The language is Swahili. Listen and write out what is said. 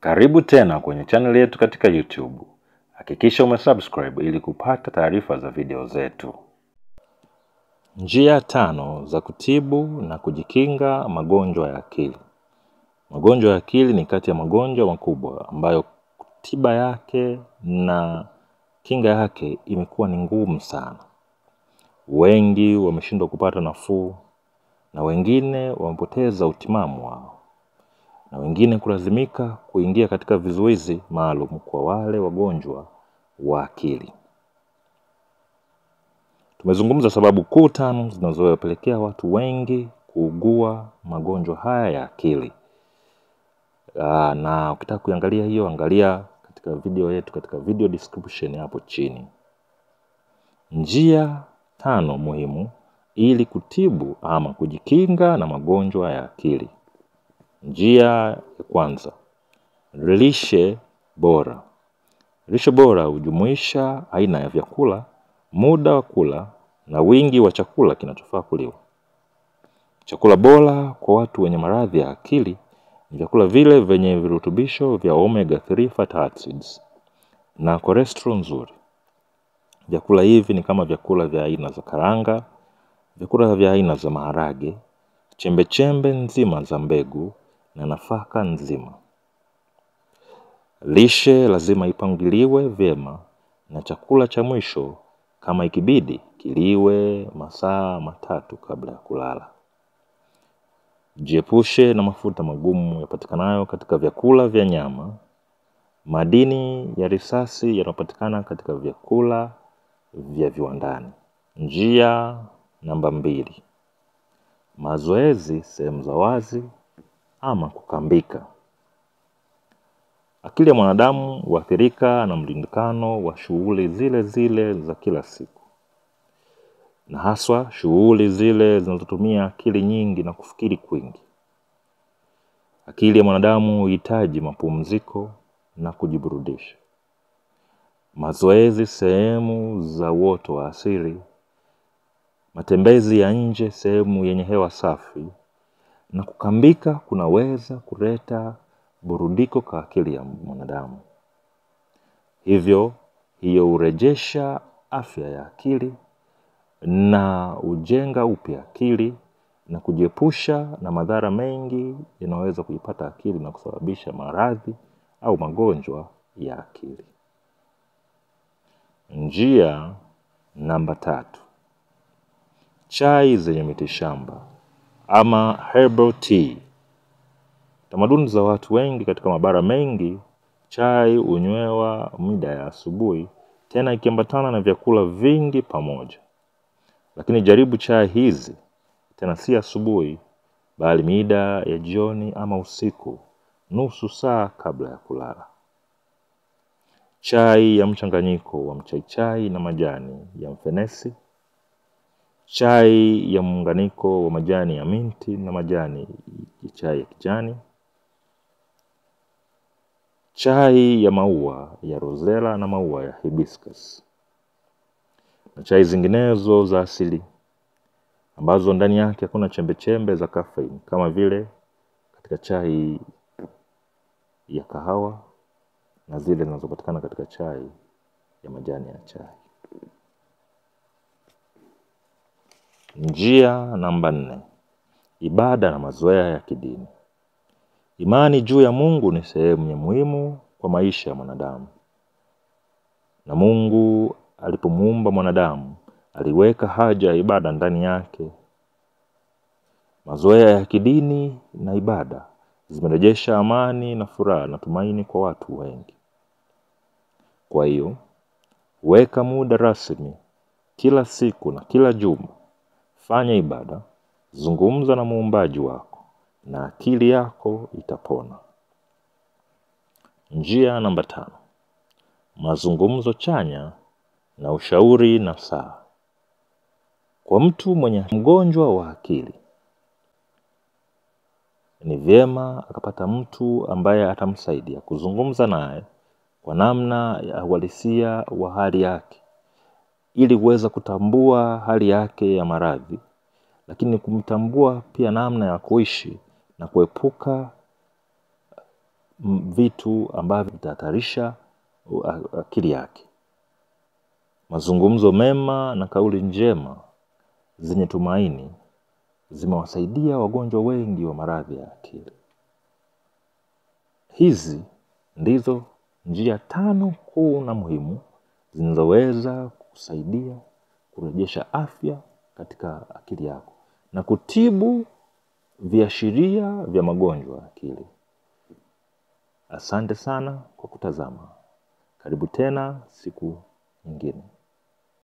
Karibu tena kwenye channel yetu katika YouTube. Hakikisha umesubscribe ili kupata taarifa za video zetu. Njia tano za kutibu na kujikinga magonjwa ya akili. Magonjwa ya akili ni kati ya magonjwa makubwa ambayo tiba yake na kinga yake imekuwa ni ngumu sana. Wengi wameshindwa kupata nafuu na wengine wamepoteza utimamu wao na wengine kulazimika kuingia katika vizuizi maalum kwa wale wagonjwa wa akili. Tumezungumza sababu kuu tano zinazowapelekea watu wengi kuugua magonjwa haya ya akili. Aa, na ukitaka kuangalia hiyo angalia katika video yetu katika video description hapo chini. Njia tano muhimu ili kutibu ama kujikinga na magonjwa ya akili. Njia ya kwanza, lishe bora. Lishe bora hujumuisha aina ya vyakula, muda wa kula na wingi wa chakula kinachofaa kuliwa. Chakula bora kwa watu wenye maradhi ya akili ni vyakula vile vyenye virutubisho vya omega 3 fatty acids na cholesterol nzuri. Vyakula hivi ni kama vyakula vya aina za karanga, vyakula vya aina za maharage, chembe chembe nzima za mbegu, na nafaka nzima. Lishe lazima ipangiliwe vyema na chakula cha mwisho kama ikibidi kiliwe masaa matatu kabla ya kulala. Jiepushe na mafuta magumu yapatikanayo katika vyakula vya nyama. Madini ya risasi yanayopatikana katika vyakula vya viwandani. Njia namba mbili, mazoezi sehemu za wazi ama kukambika. Akili ya mwanadamu huathirika na mlindikano wa shughuli zile zile za kila siku, na haswa shughuli zile zinazotumia akili nyingi na kufikiri kwingi. Akili ya mwanadamu huhitaji mapumziko na kujiburudisha. Mazoezi sehemu za uoto wa asili, matembezi ya nje sehemu yenye hewa safi, na kukambika kunaweza kuleta burudiko kwa akili ya mwanadamu. Hivyo hiyo hurejesha afya ya akili na hujenga upya akili na kujiepusha na madhara mengi yanayoweza kuipata akili na kusababisha maradhi au magonjwa ya akili. Njia namba tatu, chai zenye mitishamba ama herbal tea. Tamaduni za watu wengi katika mabara mengi, chai hunywewa mida ya asubuhi, tena ikiambatana na vyakula vingi pamoja. Lakini jaribu chai hizi, tena si asubuhi, bali mida ya jioni ama usiku, nusu saa kabla ya kulala. Chai ya mchanganyiko wa mchaichai na majani ya mfenesi chai ya muunganiko wa majani ya minti na majani ya chai ya kijani, chai ya maua ya rosella na maua ya hibiscus, na chai zinginezo za asili ambazo ndani yake hakuna chembe chembe za caffeine kama vile katika chai ya kahawa na zile zinazopatikana katika chai ya majani ya chai. Njia namba nne, ibada na mazoea ya kidini. Imani juu ya Mungu ni sehemu ya muhimu kwa maisha ya mwanadamu. Na Mungu alipomuumba mwanadamu, aliweka haja ya ibada ndani yake. Mazoea ya kidini na ibada zimerejesha amani na furaha na tumaini kwa watu wengi. Kwa hiyo, weka muda rasmi kila siku na kila juma Fanya ibada, zungumza na muumbaji wako na akili yako itapona. Njia namba tano: mazungumzo chanya na ushauri na saa. Kwa mtu mwenye mgonjwa wa akili, ni vyema akapata mtu ambaye atamsaidia kuzungumza naye kwa namna ya uhalisia wa hali yake ili kuweza kutambua hali yake ya maradhi, lakini kumtambua pia namna ya kuishi na kuepuka mm, vitu ambavyo vitahatarisha akili yake. Mazungumzo mema na kauli njema zenye tumaini zimewasaidia wagonjwa wengi wa maradhi ya akili. Hizi ndizo njia tano kuu na muhimu zinazoweza kukusaidia kurejesha afya katika akili yako na kutibu viashiria vya magonjwa akili. Asante sana kwa kutazama. Karibu tena siku nyingine.